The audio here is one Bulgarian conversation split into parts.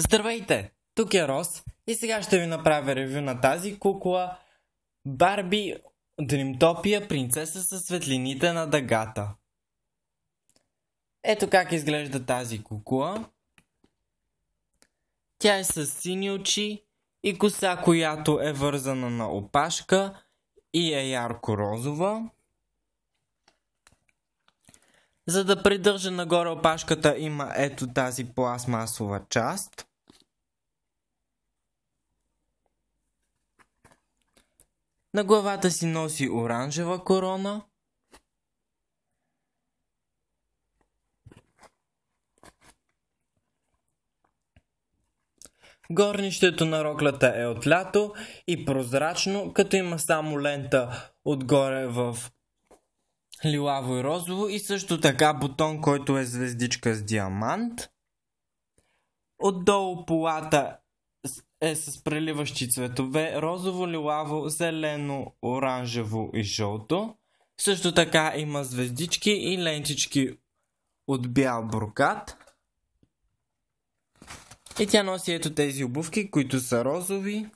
Здравейте! Тук е Рос и сега ще ви направя ревю на тази кукла Барби Дримтопия принцеса със светлините на дъгата. Ето как изглежда тази кукла. Тя е с сини очи и коса, която е вързана на опашка и е ярко-розова. За да придържа нагоре опашката има ето тази пластмасова част. На главата си носи оранжева корона. Горнището на роклята е от лято и прозрачно, като има само лента отгоре в лилаво и розово и също така бутон, който е звездичка с диамант. Отдолу полата е с преливащи цветове розово, лилаво, зелено, оранжево и жълто. Също така има звездички и лентички от бял брокат. И тя носи ето тези обувки, които са розови,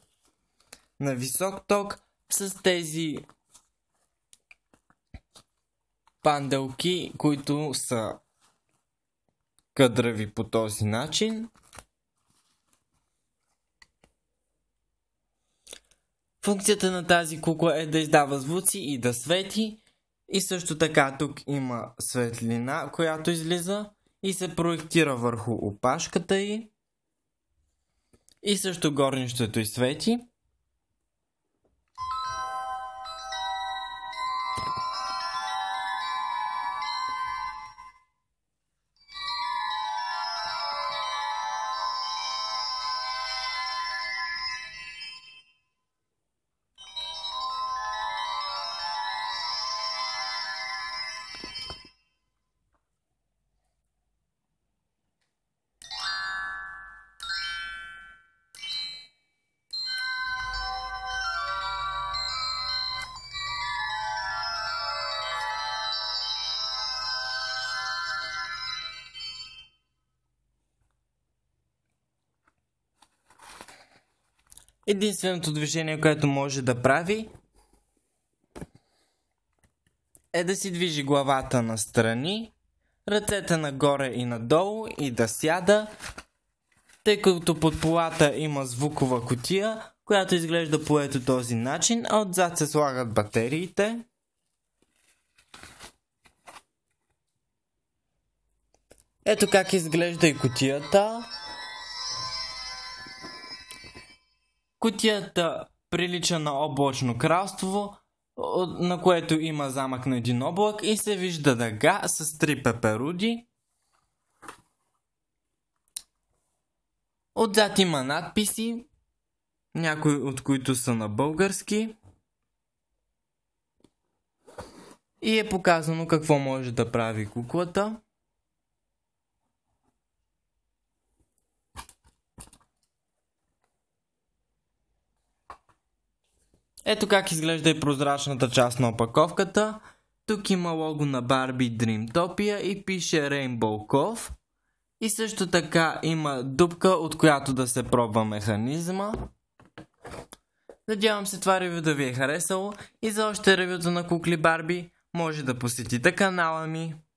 на висок ток, с тези панделки, които са кадрави по този начин. Функцията на тази кукла е да издава звуци и да свети. И също така тук има светлина, която излиза и се проектира върху опашката й. И също горнището и свети. Единственото движение, което може да прави е да си движи главата настрани, ръцете нагоре и надолу и да сяда, тъй като под полата има звукова котия, която изглежда по ето този начин, а отзад се слагат батериите. Ето как изглежда и котията. Кутията прилича на облачно кралство, на което има замък на един облак и се вижда дъга с три пеперуди. Отзад има надписи, някои от които са на български. И е показано какво може да прави куклата. Ето как изглежда и прозрачната част на опаковката. Тук има лого на Барби Dreamtopia и пише Rainbow Cove. И също така има дупка, от която да се пробва механизма. Надявам се това ревю да ви е харесало и за още ревюто на кукли Барби може да посетите канала ми.